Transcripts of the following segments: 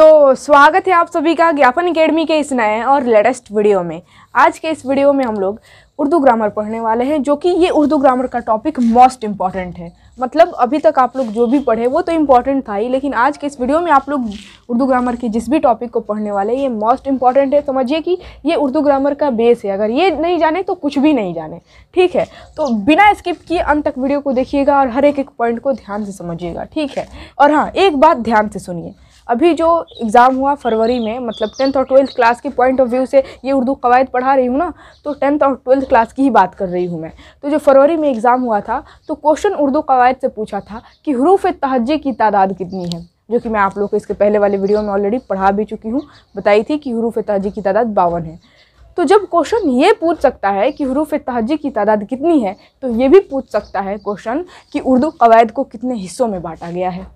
तो स्वागत है आप सभी का ज्ञापन अकेडमी के इस नए और लेटेस्ट वीडियो में आज के इस वीडियो में हम लोग उर्दू ग्रामर पढ़ने वाले हैं जो कि ये उर्दू ग्रामर का टॉपिक मोस्ट इम्पॉर्टेंट है मतलब अभी तक आप लोग जो भी पढ़े वो तो इम्पॉर्टेंट था ही लेकिन आज के इस वीडियो में आप लोग उर्दू ग्रामर की जिस भी टॉपिक को पढ़ने वाले हैं ये मोस्ट इम्पॉर्टेंट है समझिए कि ये उर्दू ग्रामर का बेस है अगर ये नहीं जाने तो कुछ भी नहीं जाने ठीक है तो बिना स्किप किए अंत तक वीडियो को देखिएगा और हर एक एक पॉइंट को ध्यान से समझिएगा ठीक है और हाँ एक बात ध्यान से सुनिए अभी जो एग्ज़ाम हुआ फरवरी में मतलब टेंथ और ट्वेल्थ क्लास के पॉइंट ऑफ व्यू से ये उर्दू कवायद पढ़ा रही हूँ ना तो टेंथ और ट्वेल्थ क्लास की ही बात कर रही हूँ मैं तो जो फरवरी में एग्ज़ाम हुआ था तो क्वेश्चन उर्दू कवायद से पूछा था कि हरूफ तहजे की तादाद कितनी है जो कि मैं आप लोग को इसके पहले वाले वीडियो में ऑलरेडी पढ़ा भी चुकी हूँ बताई थी कि हरूफ तहजी की तादाद बावन है तो जब क्वेश्चन ये पूछ सकता है कि हरूफ तहजी की तादाद कितनी है तो ये भी पूछ सकता है क्वेश्चन कि उर्दू कवायद को कितने हिस्सों में बांटा गया है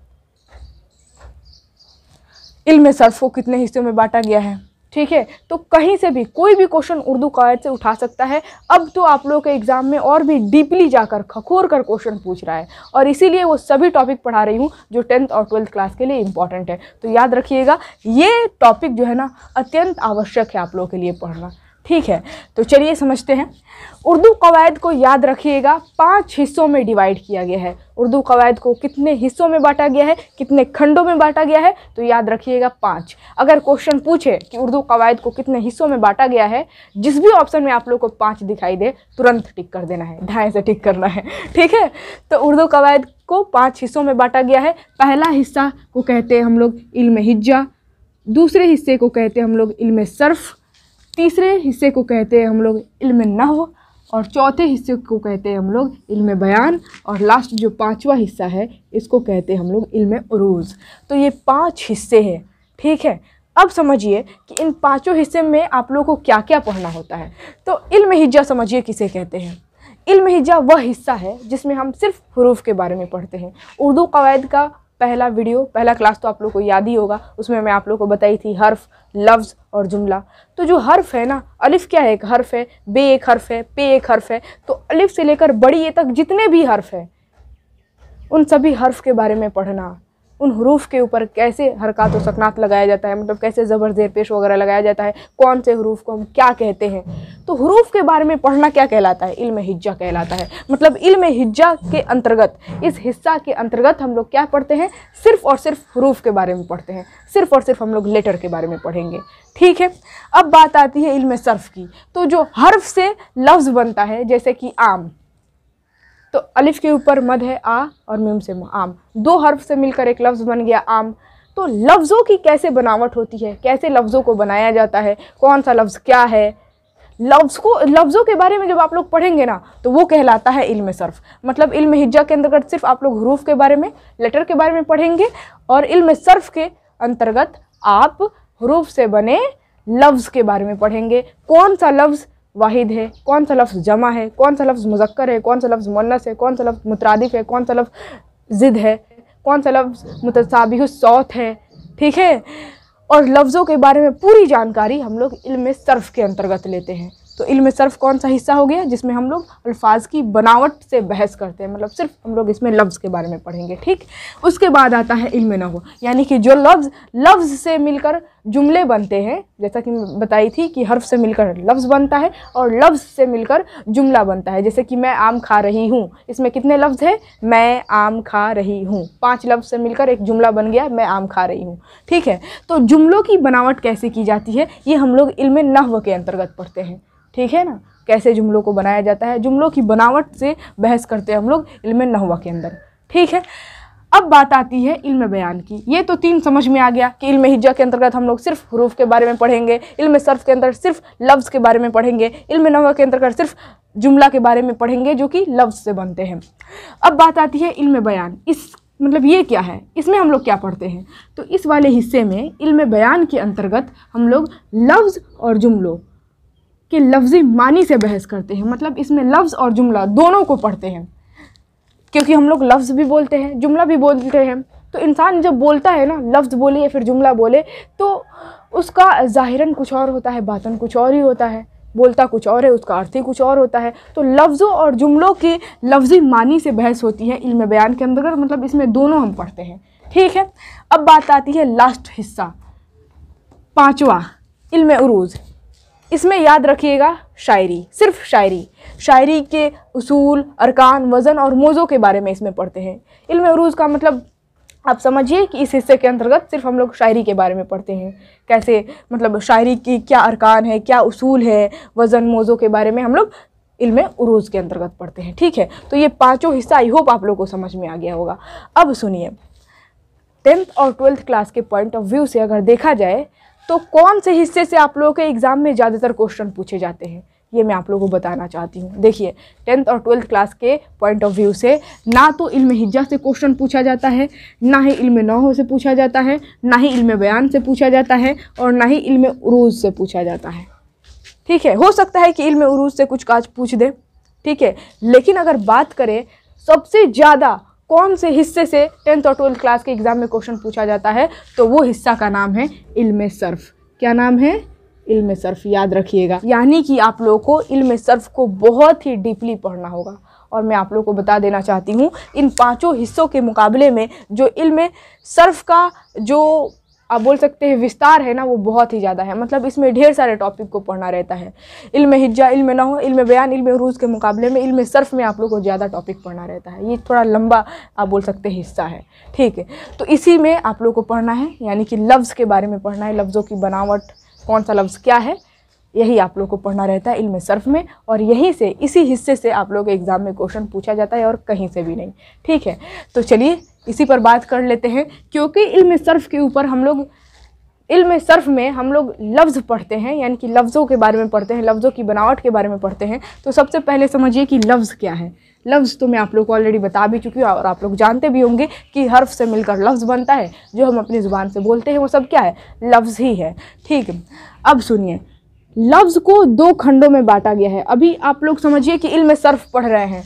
इल्म सर्फ को कितने हिस्सों में बांटा गया है ठीक है तो कहीं से भी कोई भी क्वेश्चन उर्दू कायद से उठा सकता है अब तो आप लोगों के एग्ज़ाम में और भी डीपली जाकर खखोर कर क्वेश्चन पूछ रहा है और इसीलिए वो सभी टॉपिक पढ़ा रही हूँ जो टेंथ और ट्वेल्थ क्लास के लिए इंपॉर्टेंट है तो याद रखिएगा ये टॉपिक जो है ना अत्यंत आवश्यक है आप लोगों के लिए पढ़ना ठीक है तो चलिए समझते हैं उर्दू कवायद को याद रखिएगा पांच हिस्सों में डिवाइड किया गया है उर्दू कवायद को कितने हिस्सों में बांटा गया है कितने खंडों में बांटा गया है तो याद रखिएगा पाँच अगर क्वेश्चन पूछे कि उर्दू कवायद को कितने हिस्सों में बांटा गया है जिस भी ऑप्शन में आप लोग को पाँच दिखाई दे तुरंत टिक कर देना है ढाई से टिक करना है ठीक है तो उर्दू कवायद को पाँच हिस्सों में बांटा गया है पहला हिस्सा को कहते हैं हम लोग इल्म हिज्जा दूसरे हिस्से को कहते हैं हम लोग इल्म सर्फ़ तीसरे हिस्से को कहते हैं हम लोग इल्म नहव और चौथे हिस्से को कहते हैं हम लोग इल्म बयान और लास्ट जो पांचवा हिस्सा है इसको कहते हैं हम लोग इल्म उरूज तो ये पांच हिस्से हैं ठीक है अब समझिए कि इन पांचों हिस्से में आप लोगों को क्या क्या पढ़ना होता है तो इल्म हिज्जा समझिए किसे कहते हैं इल्म हिज्जा वह हिस्सा है जिसमें हम सिर्फ हरूफ के बारे में पढ़ते हैं उर्दू कवायद का पहला वीडियो पहला क्लास तो आप लोग को याद ही होगा उसमें मैं आप लोग को बताई थी हर्फ लफ्ज़ और जुमला तो जो हर्फ है ना अलिफ क्या है एक हर्फ है बे एक हर्फ है पे एक हर्फ है तो अलिफ से लेकर बड़ी ए तक जितने भी हर्फ हैं उन सभी हर्फ के बारे में पढ़ना उन हरूफ के ऊपर कैसे हरकत व सकनात लगाया जाता है मतलब कैसे ज़बर ज़ेर पेश वगैरह लगाया जाता है कौन से हरूफ को हम क्या कहते हैं तो हरूफ के बारे में पढ़ना क्या कहलाता है इल्म हिज्जा कहलाता है मतलब इल्म हिज्जा के अंतर्गत इस हिस्सा के अंतर्गत हम लोग क्या पढ़ते हैं सिर्फ़ और सिर्फ हरूफ के बारे में पढ़ते हैं सिर्फ़ और सिर्फ हम लोग लेटर के बारे में पढ़ेंगे ठीक है अब बात आती है इल्म सर्फ़ की तो जो हर्फ से लफ्ज़ बनता है जैसे कि आम तो अलिफ के ऊपर मद है आ और मीम से आम दो हर्फ से मिलकर एक लफ्ज़ बन गया आम तो लफ्ज़ों की कैसे बनावट होती है कैसे लफ्ज़ों को बनाया जाता है कौन सा लफ्ज़ क्या है लफ्ज़ को लफ्ज़ों के बारे में जब आप लोग पढ़ेंगे ना तो वो कहलाता है इल्म सर्फ मतलब इल्म हिज्जा के अंतर्गत सिर्फ आप लोग हरूफ के बारे में लेटर के बारे में पढ़ेंगे और इल्म सर्फ के अंतर्गत आप हरूफ से बने लफ्ज़ के बारे में पढ़ेंगे कौन सा लफ्ज़ वाहिद है कौन सा लफ्ज़ जमा है कौन सा लफ्ज़ मुजक्कर है कौन सा लफ्ज़ मुन्नस है कौन सा लफ्ज़ मुतरदफ़ है कौन सा लफ्ज़ ज़िद है कौन सा लफ्ज़ मतसाबी सौत है ठीक है और लफ्ज़ों के बारे में पूरी जानकारी हम लोग इल्म सर्फ़ के अंतर्गत लेते हैं तो इल्म सर्फ कौन सा हिस्सा हो गया जिसमें हम लोग अल्फाज की बनावट से बहस करते हैं मतलब सिर्फ हम लोग इसमें लफ्ज़ के बारे में पढ़ेंगे ठीक उसके बाद आता है इल्म नहु यानी कि जो लफ्ज़ लफ्ज़ से मिलकर जुमले बनते हैं जैसा कि मैं बताई थी कि हर्फ से मिलकर लफ्ज़ बनता है और लफ्ज़ से मिलकर जुमला बनता है जैसे कि मैं आम खा रही हूँ इसमें कितने लफ्ज़ हैं मैं आम खा रही हूँ पाँच लफ्ज़ से मिलकर एक जुमला बन गया मैं आम खा रही हूँ ठीक है तो जुमलों की बनावट कैसे की जाती है ये हम लोग इल्म नहव के अंतर्गत पढ़ते हैं ठीक है ना कैसे जुमलों को बनाया जाता है जुमलों की बनावट से बहस करते हैं हम लोग इल्म नहवा के अंदर ठीक है अब बात आती है इल्म बयान की ये तो तीन समझ में आ गया कि इल्म हिज्जा के अंतर्गत हम लोग सिर्फ हरूफ के बारे में पढ़ेंगे इल्म सर्फ के अंदर सिर्फ लफ्ज़ के बारे में पढ़ेंगे इल्म नवा के अंतर्गत सिर्फ जुमला के बारे में पढ़ेंगे जो कि लफ्ज़ से बनते हैं अब बात आती है इल्म बयान इस मतलब ये क्या है इसमें हम लोग क्या पढ़ते हैं तो इस वाले हिस्से में इल्म बयान के अंतर्गत हम लोग लफ्ज़ और जुमलों के लफ्ज़ी मानी से बहस करते हैं मतलब इसमें लफ्ज़ और जुमला दोनों को पढ़ते हैं क्योंकि हम लोग लफ्ज़ भी बोलते हैं जुमला भी बोलते हैं तो इंसान जब बोलता है ना लफ्ज़ बोले या फिर जुमला बोले तो उसका ज़ाहिरन कुछ और होता है बातन कुछ और ही होता है बोलता कुछ और है उसका अर्थ ही कुछ और होता है तो लफ्ज़ों और जुमलों की लफ्ज़ी मानी से बहस होती है इल्म बयान के अंदर मतलब इसमें दोनों हम पढ़ते हैं ठीक है अब बात आती है लास्ट हिस्सा पाँचवा इल्म उरूज़ इसमें याद रखिएगा शायरी सिर्फ शायरी शायरी के असूल अरकान वज़न और मौज़ों के बारे में इसमें पढ़ते हैं इल्म अरूज़ का मतलब आप समझिए कि इस हिस्से के अंतर्गत सिर्फ हम लोग शायरी के बारे में पढ़ते हैं कैसे मतलब शायरी की क्या अरकान है क्या उसूल है वज़न मौज़ों के बारे में हम लोग इल्म उरूज के अंतर्गत पढ़ते हैं ठीक है तो ये पाँचों हिस्सा आई होप आप लोगों को समझ में आ गया होगा अब सुनिए टेंथ और ट्वेल्थ क्लास के पॉइंट ऑफ व्यू से अगर देखा जाए तो कौन से हिस्से से आप लोगों के एग्ज़ाम में ज़्यादातर क्वेश्चन पूछे जाते हैं ये मैं आप लोगों को बताना चाहती हूँ देखिए टेंथ और ट्वेल्थ क्लास के पॉइंट ऑफ व्यू से ना तो इल्म हिज्जा से क्वेश्चन पूछा जाता है ना ही इल्म नहो से पूछा जाता है ना ही इल्म बयान से पूछा जाता है और ना ही इल्म उरूज से पूछा जाता है ठीक है हो सकता है कि इल्म उरूज से कुछ काज पूछ दे ठीक है लेकिन अगर बात करें सबसे ज़्यादा कौन से हिस्से से टेंथ और ट्वेल्थ क्लास के एग्ज़ाम में क्वेश्चन पूछा जाता है तो वो हिस्सा का नाम है इल्म सर्फ क्या नाम है इल्म सर्फ याद रखिएगा यानी कि आप लोगों को इल्म सर्फ को बहुत ही डीपली पढ़ना होगा और मैं आप लोगों को बता देना चाहती हूँ इन पाँचों हिस्सों के मुकाबले में जो इल्म सर्फ का जो आप बोल सकते हैं विस्तार है ना वो बहुत ही ज़्यादा है मतलब इसमें ढेर सारे टॉपिक को पढ़ना रहता है इल्म हिज्जा इल्म नह इल्म बयान इल्म रूज के मुकाबले में इल्म सर्फ में आप लोग को ज़्यादा टॉपिक पढ़ना रहता है ये थोड़ा लंबा आप बोल सकते हैं हिस्सा है ठीक है तो इसी में आप लोग को पढ़ना है यानी कि लफ्ज़ के बारे में पढ़ना है लफ्ज़ों की बनावट कौन सा लफ्ज़ क्या है यही आप लोग को पढ़ना रहता है इल्म सर्फ में और यहीं से इसी हिस्से से आप लोग एग्ज़ाम में क्वेश्चन पूछा जाता है और कहीं से भी नहीं ठीक है तो चलिए इसी पर बात कर लेते हैं क्योंकि इल्म सर्फ के ऊपर हम लोग इल्म सर्फ में हम लोग लफ्ज़ पढ़ते हैं यानी कि लफ्ज़ों के बारे में पढ़ते हैं लफ्ज़ों की बनावट के बारे में पढ़ते हैं तो सबसे पहले समझिए कि लफ्ज़ क्या है लफ्ज़ तो मैं आप लोग को ऑलरेडी बता भी चुकी हूँ और आप लोग जानते भी होंगे कि हर्फ से मिलकर लफ्ज़ बनता है जो हम अपनी ज़ुबान से बोलते हैं वो सब क्या है लफ्ज़ ही है ठीक अब सुनिए लफ्ज़ को दो खंडों में बांटा गया है अभी आप लोग समझिए कि इल्म सर्फ पढ़ रहे हैं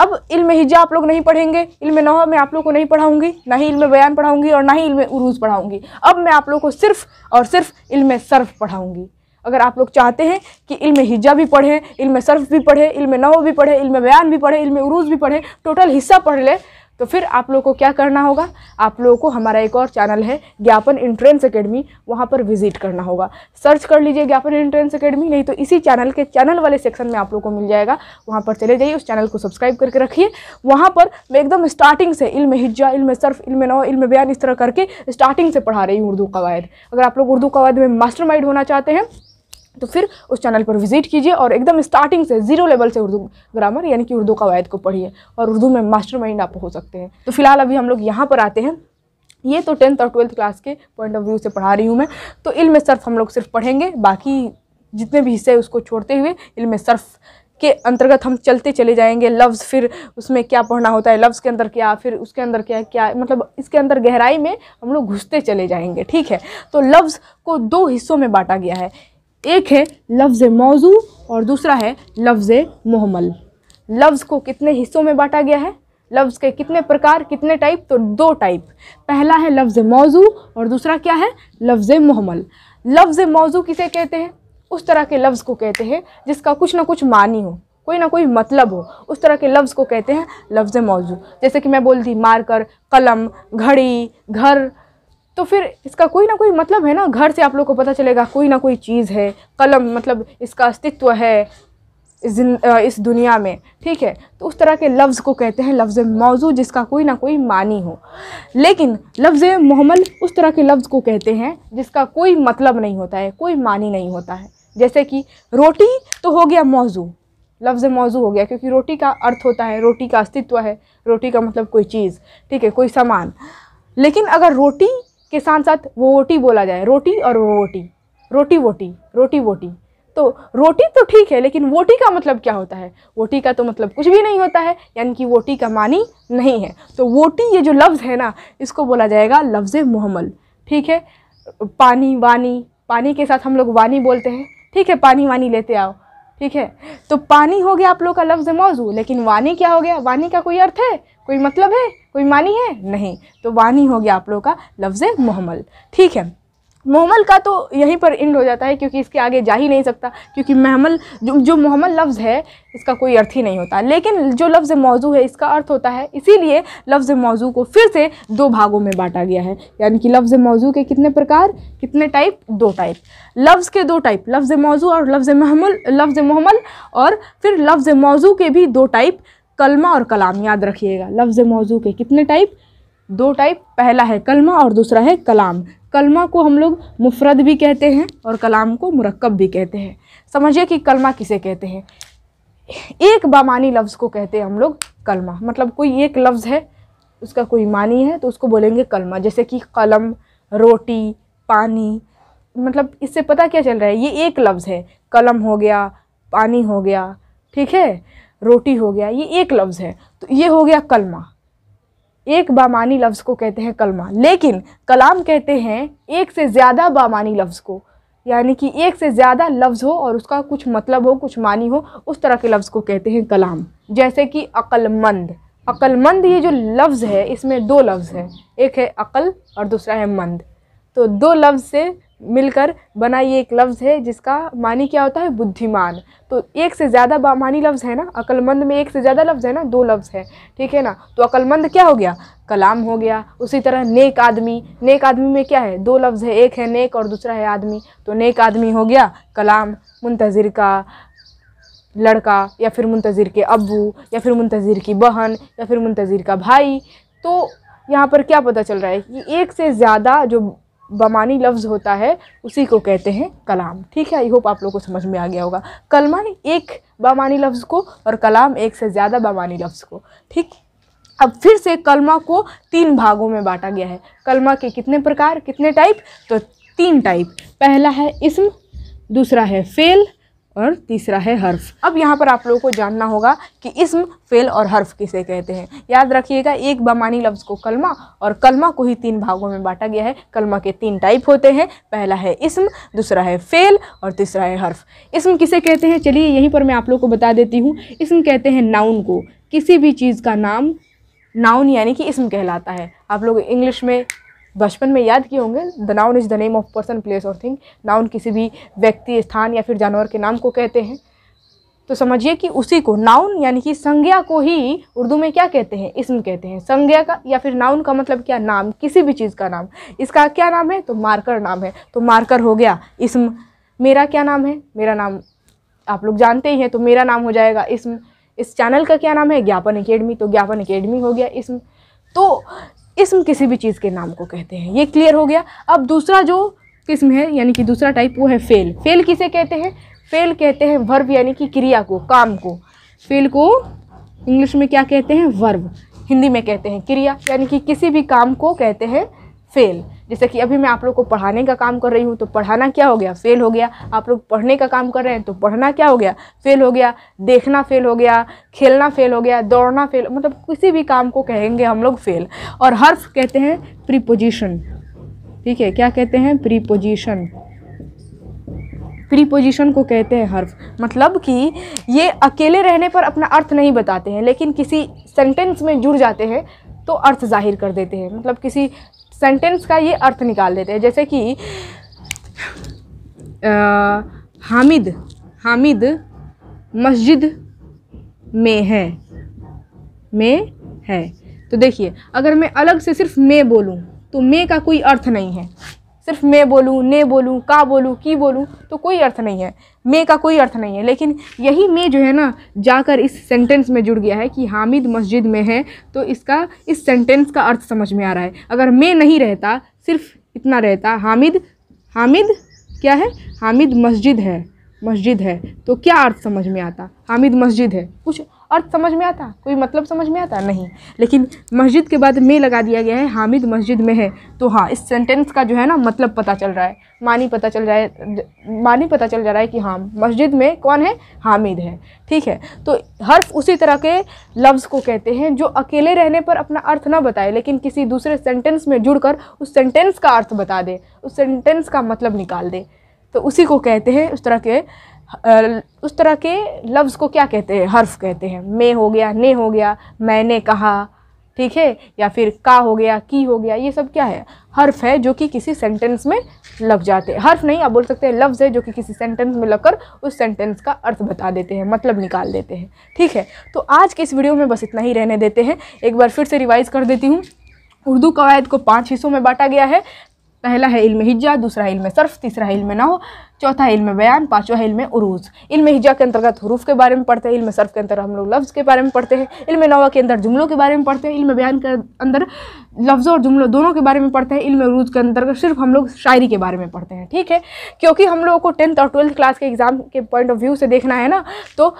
अब इल्म हिजा आप लोग नहीं पढ़ेंगे इल्म नवा मैं आप लोग को नहीं पढ़ाऊंगी ना ही इल्म बयान पढ़ाऊंगी और ना ही इल्म उरूज पढ़ाऊंगी अब मैं आप लोग को सिर्फ और सिर्फ इल्म सर्फ पढ़ाऊंगी अगर आप लोग चाहते हैं कि इल्म हिजा भी पढ़ें इल्म सर्फ भी पढ़े इल्म नव भी पढ़े इल्म बयान भी पढ़े इल्म उरूज भी पढ़े टोटल हिस्सा पढ़ लें तो फिर आप लोगों को क्या करना होगा आप लोगों को हमारा एक और चैनल है ज्ञापन इंट्रेंस अकेडमी वहाँ पर विजिट करना होगा सर्च कर लीजिए ज्ञापन इंट्रेंस अकेडमी नहीं तो इसी चैनल के चैनल वाले सेक्शन में आप लोग को मिल जाएगा वहाँ पर चले जाइए उस चैनल को सब्सक्राइब करके रखिए वहाँ पर मैं एकदम स्टार्टिंग से इल्म हिज्जा इल्म सर्फ इल्म नौ इल्म बयान इस तरह करके स्टार्टिंग से पढ़ा रही हूँ उर्दू कवायद अगर आप लोग उर्दू कवायद में मास्टर होना चाहते हैं तो फिर उस चैनल पर विजिट कीजिए और एकदम स्टार्टिंग से ज़ीरो लेवल से उर्दू ग्रामर यानी कि उर्दू कवायद को पढ़िए और उर्दू में मास्टर माइंड आप हो सकते हैं तो फिलहाल अभी हम लोग यहाँ पर आते हैं ये तो टेंथ और ट्वेल्थ क्लास के पॉइंट ऑफ व्यू से पढ़ा रही हूँ मैं तो इल्म सर्फ हम लोग सिर्फ पढ़ेंगे बाकी जितने भी हिस्से उसको छोड़ते हुए इल्म सर्फ के अंतर्गत हम चलते चले जाएंगे लफ्ज़ फिर उसमें क्या पढ़ना होता है लफ्ज़ के अंदर क्या फिर उसके अंदर क्या क्या मतलब इसके अंदर गहराई में हम लोग घुसते चले जाएंगे ठीक है तो लफ्ज़ को दो हिस्सों में बांटा गया है एक है लफ्ज़ मौजू और दूसरा है लफ्ज़ मोहमल लफ्ज़ को कितने हिस्सों में बांटा गया है लफ्ज़ के कितने प्रकार कितने टाइप तो दो टाइप पहला है लफ्ज़ मौजू और दूसरा क्या है लफ्ज़ मोहमल लफ्ज़ मौजू किसे कहते हैं उस तरह के लफ्ज़ को कहते हैं जिसका कुछ ना कुछ मानी हो कोई ना कोई मतलब हो उस तरह के लफ्ज़ को कहते हैं लफ्ज़ मौजू जैसे कि मैं बोलती मार्कर कलम घड़ी घर तो फिर इसका कोई ना कोई मतलब है ना घर से आप लोग को पता चलेगा कोई ना कोई चीज़ है कलम मतलब इसका अस्तित्व है इस दुनिया में ठीक है तो उस तरह के लफ्ज़ को कहते हैं लफ्ज़ मौजू जिसका कोई ना कोई मानी हो लेकिन लफ्ज़ मोहमल उस तरह के लफ्ज़ को कहते हैं जिसका कोई मतलब नहीं होता है कोई मानी नहीं होता है जैसे कि रोटी तो हो गया मौजू लफ्ज़ मौजू हो गया क्योंकि रोटी का अर्थ होता है रोटी का अस्तित्व है रोटी का मतलब कोई चीज़ ठीक है कोई सामान लेकिन अगर रोटी के साथ साथ वो वोटी बोला जाए रोटी और वो वोटी रोटी वोटी रोटी वोटी तो रोटी तो ठीक है लेकिन वोटी का मतलब क्या होता है वोटी का तो मतलब कुछ भी नहीं होता है यानी कि वोटी का मानी नहीं है तो वोटी ये जो लफ्ज़ है ना इसको बोला जाएगा लफ्ज़ मुहमल ठीक है पानी वानी पानी के साथ हम लोग वानी बोलते हैं ठीक है पानी वानी लेते आओ ठीक है तो पानी हो गया आप लोग का लफ्ज़ मौजू लेकिन वानी क्या हो गया वानी का कोई अर्थ है कोई मतलब है कोई मानी है नहीं तो वानी हो गया आप लोगों का लफ्ज़ मोहमल ठीक है मोहमल का तो यहीं पर इंड हो जाता है क्योंकि इसके आगे जा ही नहीं सकता क्योंकि महमल जो जो मोहमल लफ्ज़ है इसका कोई अर्थ ही नहीं होता लेकिन जो लफ्ज़ मौजू है इसका अर्थ होता है इसीलिए लफ्ज़ मौजू को फिर से दो भागों में बांटा गया है यानी कि लफ्ज़ मौजू के कितने प्रकार कितने टाइप दो टाइप लफ्ज़ के दो टाइप लफ्ज़ मौजू और लफ्ज़ महमल लफ्ज़ मोहमल और फिर लफ्ज़ मौजू के भी दो टाइप कलमा और कलाम याद रखिएगा लफ्ज़ मौजू के कितने टाइप दो टाइप पहला है कलमा और दूसरा है कलाम कलमा को हम लोग मुफरद भी कहते हैं और कलाम को मरकब भी कहते हैं समझिए कि कलमा किसे कहते हैं एक बामानी लफ्ज़ को कहते हैं हम लोग कलमा मतलब कोई एक लफ्ज़ है उसका कोई मानी है तो उसको बोलेंगे कलमा जैसे कि कलम रोटी पानी मतलब इससे पता क्या चल रहा है ये एक लफ्ज़ है कलम हो गया पानी हो गया ठीक है रोटी हो गया ये एक लफ्ज़ है तो ये हो गया कलमा एक बामानी लफ्ज़ को कहते हैं कलमा लेकिन कलाम कहते हैं एक से ज़्यादा बामानी लफ्ज़ को यानी कि एक से ज़्यादा लफ्ज़ हो और उसका कुछ मतलब हो कुछ मानी हो उस तरह के लफ्ज़ को कहते हैं कलाम जैसे कि अक्लमंद अक्लमंद ये जो लफ्ज़ है इसमें दो लफ्ज़ है एक है अक़ल और दूसरा है मंद तो दो लफ्ज़ से मिलकर बना ये एक लफ्ज़ है जिसका मानी क्या होता है बुद्धिमान तो एक से ज़्यादा मानी लफ्ज़ है ना अकलमंद में एक से ज़्यादा लफ्ज़ है ना दो लफ्ज़ है ठीक है ना तो अकलमंद क्या हो गया कलाम हो गया उसी तरह नेक आदमी नेक आदमी में क्या है दो लफ्ज़ है एक है नेक और दूसरा है आदमी तो नेक आदमी हो गया कलाम मुंतज़र का लड़का या फिर मुंतज़र के अबू या फिर मुंतज़र की बहन या फिर मुंतज़िर का भाई तो यहाँ पर क्या पता चल रहा है कि एक से ज़्यादा जो बमानी लफ्ज़ होता है उसी को कहते हैं कलाम ठीक है आई होप आप लोग को समझ में आ गया होगा कलमा एक बमानी लफ्ज़ को और कलाम एक से ज़्यादा बमानी लफ्ज़ को ठीक अब फिर से कलमा को तीन भागों में बांटा गया है कलमा के कितने प्रकार कितने टाइप तो तीन टाइप पहला है इसम दूसरा है फेल और तीसरा है हर्फ अब यहाँ पर आप लोगों को जानना होगा कि इसम फेल और हर्फ किसे कहते हैं याद रखिएगा एक बमानी लफ्ज़ को कलमा और कलमा को ही तीन भागों में बांटा गया है कलमा के तीन टाइप होते हैं पहला है इसम दूसरा है फेल और तीसरा है हर्फ इसम किसे कहते हैं चलिए यहीं पर मैं आप लोग को बता देती हूँ इसम कहते हैं नाउन को किसी भी चीज़ का नाम नाउन यानी कि इसम कहलाता है आप लोग इंग्लिश में बचपन में याद किए होंगे the noun is the name of person place और थिंग नाउन किसी भी व्यक्ति स्थान या फिर जानवर के नाम को कहते हैं तो समझिए कि उसी को नाउन यानी कि संज्ञा को ही उर्दू में क्या कहते हैं इसम कहते हैं संज्ञा का या फिर नाउन का मतलब क्या नाम किसी भी चीज़ का नाम इसका क्या नाम है तो मार्कर नाम है तो मार्कर हो गया इसम मेरा क्या नाम है मेरा नाम आप लोग जानते ही हैं तो मेरा नाम हो जाएगा इसम इस चैनल का क्या नाम है ज्ञापन अकेडमी तो ज्ञापन अकेडमी हो गया इसम तो इसम किसी भी चीज़ के नाम को कहते हैं ये क्लियर हो गया अब दूसरा जो किस्म है यानी कि दूसरा टाइप वो है फेल फेल किसे कहते हैं फेल कहते हैं वर्ब यानी कि क्रिया को काम को फेल को इंग्लिश में क्या कहते हैं वर्ब हिंदी में कहते हैं क्रिया यानी कि किसी भी काम को कहते हैं फेल जैसे कि अभी मैं आप लोग को पढ़ाने का काम कर रही हूँ तो पढ़ाना क्या हो गया फेल हो गया आप लोग पढ़ने का काम कर रहे हैं तो पढ़ना क्या हो गया फेल हो गया देखना फेल हो गया खेलना फेल हो गया दौड़ना फेल मतलब किसी भी काम को कहेंगे हम लोग फेल और हर्फ कहते हैं प्रीपोजिशन ठीक है क्या कहते हैं प्रीपोजिशन प्रीपोजिशन को कहते हैं हर्फ मतलब कि ये अकेले रहने पर अपना अर्थ नहीं बताते हैं लेकिन किसी सेंटेंस में जुड़ जाते हैं तो अर्थ जाहिर कर देते हैं मतलब किसी सेंटेंस का ये अर्थ निकाल देते हैं जैसे कि आ, हामिद हामिद मस्जिद में है में है तो देखिए अगर मैं अलग से सिर्फ मैं बोलूँ तो मैं का कोई अर्थ नहीं है सिर्फ मैं बोलूँ ने बोलूँ का बोलूँ की बोलूँ तो कोई अर्थ नहीं है मे का कोई अर्थ नहीं है लेकिन यही मे जो है ना जाकर इस सेंटेंस में जुड़ गया है कि हामिद मस्जिद में है तो इसका इस सेंटेंस का अर्थ समझ में आ रहा है अगर मे नहीं रहता सिर्फ इतना रहता हामिद हामिद क्या है हामिद मस्जिद है मस्जिद है तो क्या अर्थ समझ में आता हामिद मस्जिद है कुछ अर्थ समझ में आता कोई मतलब समझ में आता नहीं लेकिन मस्जिद के बाद में लगा दिया गया है हामिद मस्जिद में है तो हाँ इस सेंटेंस का जो है ना मतलब पता चल रहा है मानी पता चल रहा है मानी पता चल जा रहा है कि हाँ मस्जिद में कौन है हामिद है ठीक है तो हर्फ उसी तरह के लफ्ज़ को कहते हैं जो अकेले रहने पर अपना अर्थ ना बताए लेकिन किसी दूसरे सेंटेंस में जुड़कर उस सेंटेंस का अर्थ बता दे उस सेंटेंस का मतलब निकाल दे तो उसी को कहते हैं उस तरह के उस तरह के लफ्ज़ को क्या कहते हैं हर्फ कहते हैं मे हो गया ने हो गया मैंने कहा ठीक है या फिर का हो गया की हो गया ये सब क्या है हर्फ है जो कि किसी सेंटेंस में लग जाते हैं हर्फ नहीं आप बोल सकते हैं लफ्ज़ है जो कि किसी सेंटेंस में लगकर उस सेंटेंस का अर्थ बता देते हैं मतलब निकाल देते हैं ठीक है तो आज के इस वीडियो में बस इतना ही रहने देते हैं एक बार फिर से रिवाइज़ कर देती हूँ उर्दू कवायद को पाँच हिस्सों में बांटा गया है पहला है इल्म हिज्जा दूसरा इल्म सर्फ तीसरा इल्म ना चौथा इल्म बयान पाँचवा इल्म उरूज इल्म हिजा के अंतर्गत हरूफ के बारे में पढ़ते हैं इल्म सर्फ के अंदर हम लोग लफ्ज़ के बारे में पढ़ते हैं इल्म नवा के अंदर जुमलों के बारे में पढ़ते हैं इल्म बयान के अंदर लफ्ज़ों और जुमलों दोनों के बारे में पढ़ते हैं इल्म उरूज के अंतर्गत सिर्फ हम लोग शायरी के बारे में पढ़ते हैं ठीक है क्योंकि हम लोगों को टेंथ और ट्वेल्थ क्लास के एग्ज़ाम के पॉइंट ऑफ व्यू से देखना है ना तो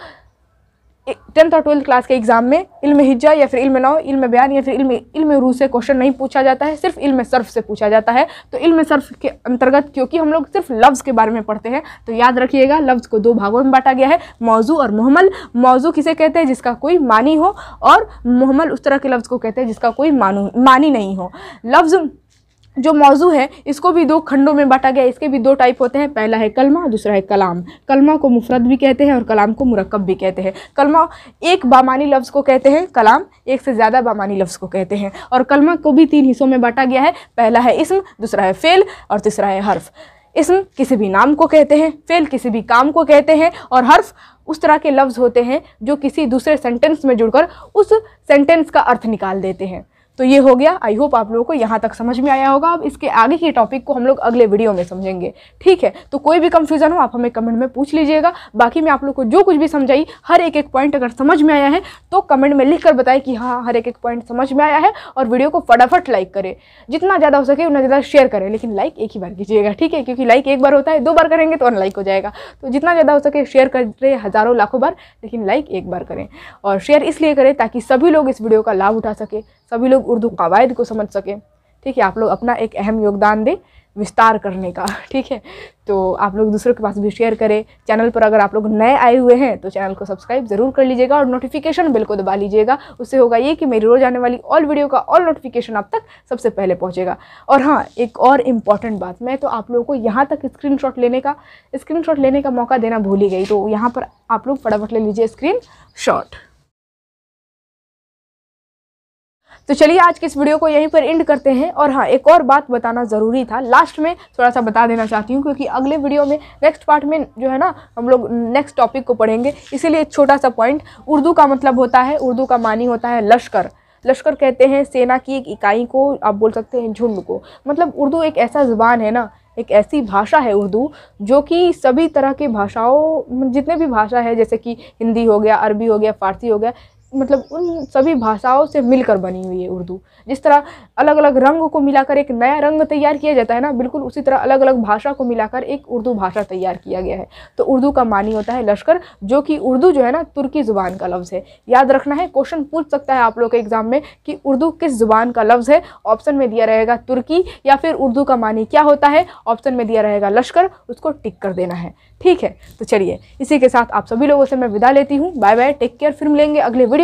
टेंथ और ट्वेल्थ क्लास के एग्ज़ाम में इल्म हिज्जा या फिर इल्म नौ इल्म बयान या फिर इल्म इल्म रू से क्वेश्चन नहीं पूछा जाता है सिर्फ इल्म सर्फ से पूछा जाता है तो इल्म सर्फ के अंतर्गत क्योंकि हम लोग सिर्फ लफ्ज़ के बारे में पढ़ते हैं तो याद रखिएगा लफ्ज़ को दो भागों में बांटा गया है मौजू और मोहमल मौजू किसे कहते हैं जिसका कोई मानी हो और मोहमल उस तरह के लफ्ज़ को कहते हैं जिसका कोई मानू मानी नहीं हो लफ्ज़ जो मौजू है इसको भी दो खंडों में बांटा गया इसके भी दो टाइप होते हैं पहला है कलमा दूसरा है कलाम कलमा को मुफरत भी कहते हैं और कलाम को मुरक्ब भी कहते हैं कलमा एक बामानी लफ्ज़ को कहते हैं कलाम एक से ज़्यादा बामानी लफ्ज़ को कहते हैं और कलमा को भी तीन हिस्सों में बांटा गया है पहला है इसम दूसरा है फ़ेल और तीसरा है हर्फ इसम किसी भी नाम को कहते हैं फेल किसी भी काम को कहते हैं और हर्फ उस तरह के लफ्ज़ होते हैं जो किसी दूसरे सेंटेंस में जुड़कर उस सेंटेंस का अर्थ निकाल देते हैं तो ये हो गया आई होप आप लोगों को यहाँ तक समझ में आया होगा अब इसके आगे के टॉपिक को हम लोग अगले वीडियो में समझेंगे ठीक है तो कोई भी कंफ्यूज़न हो आप हमें कमेंट में पूछ लीजिएगा बाकी मैं आप लोग को जो कुछ भी समझाई हर एक एक पॉइंट अगर समझ में आया है तो कमेंट में लिख कर बताएं कि हाँ हर एक एक पॉइंट समझ में आया है और वीडियो को फटाफट लाइक करें जितना ज़्यादा हो सके उतना ज़्यादा शेयर करें लेकिन लाइक एक ही बार कीजिएगा ठीक है क्योंकि लाइक एक बार होता है दो बार करेंगे तो अनलाइक हो जाएगा तो जितना ज़्यादा हो सके शेयर कर रहे हज़ारों लाखों बार लेकिन लाइक एक बार करें और शेयर इसलिए करें ताकि सभी लोग इस वीडियो का लाभ उठा सके सभी लोग उर्दू कवायद को समझ सकें ठीक है आप लोग अपना एक अहम योगदान दें विस्तार करने का ठीक है तो आप लोग दूसरों के पास भी शेयर करें चैनल पर अगर आप लोग नए आए हुए हैं तो चैनल को सब्सक्राइब ज़रूर कर लीजिएगा और नोटिफिकेशन बिल को दबा लीजिएगा उससे होगा ये कि मेरी रोज़ आने वाली ऑल वीडियो का ऑल नोटिफिकेशन आप तक सबसे पहले पहुँचेगा और हाँ एक और इम्पॉर्टेंट बात मैं तो आप लोगों को यहाँ तक स्क्रीन लेने का स्क्रीन लेने का मौका देना भूली गई तो यहाँ पर आप लोग फटाफट ले लीजिए स्क्रीन तो चलिए आज के इस वीडियो को यहीं पर एंड करते हैं और हाँ एक और बात बताना ज़रूरी था लास्ट में थोड़ा सा बता देना चाहती हूँ क्योंकि अगले वीडियो में नेक्स्ट पार्ट में जो है ना हम लोग नेक्स्ट टॉपिक को पढ़ेंगे इसीलिए एक छोटा सा पॉइंट उर्दू का मतलब होता है उर्दू का मानी होता है लश्कर लश्कर कहते हैं सेना की एक इकाई को आप बोल सकते हैं झुंड को मतलब उर्दू एक ऐसा ज़बान है ना एक ऐसी भाषा है उर्दू जो कि सभी तरह के भाषाओं जितने भी भाषा है जैसे कि हिंदी हो गया अरबी हो गया फ़ारसी हो गया मतलब उन सभी भाषाओं से मिलकर बनी हुई है उर्दू जिस तरह अलग अलग रंग को मिलाकर एक नया रंग तैयार किया जाता है ना बिल्कुल उसी तरह अलग अलग भाषा को मिलाकर एक उर्दू भाषा तैयार किया गया है तो उर्दू का मानी होता है लश्कर जो कि उर्दू जो है ना तुर्की ज़ुबान का लफ्ज़ है याद रखना है क्वेश्चन पूछ सकता है आप लोग के एग्ज़ाम में कि उर्दू किस ज़ुबान का लफ्ज़ है ऑप्शन में दिया रहेगा तुर्की या फिर उर्दू का मानी क्या होता है ऑप्शन में दिया रहेगा लश्कर उसको टिक कर देना है ठीक है तो चलिए इसी के साथ आप सभी लोगों से मैं विदा लेती हूँ बाय बाय टेक केयर फिर मिलेंगे अगले वीडियो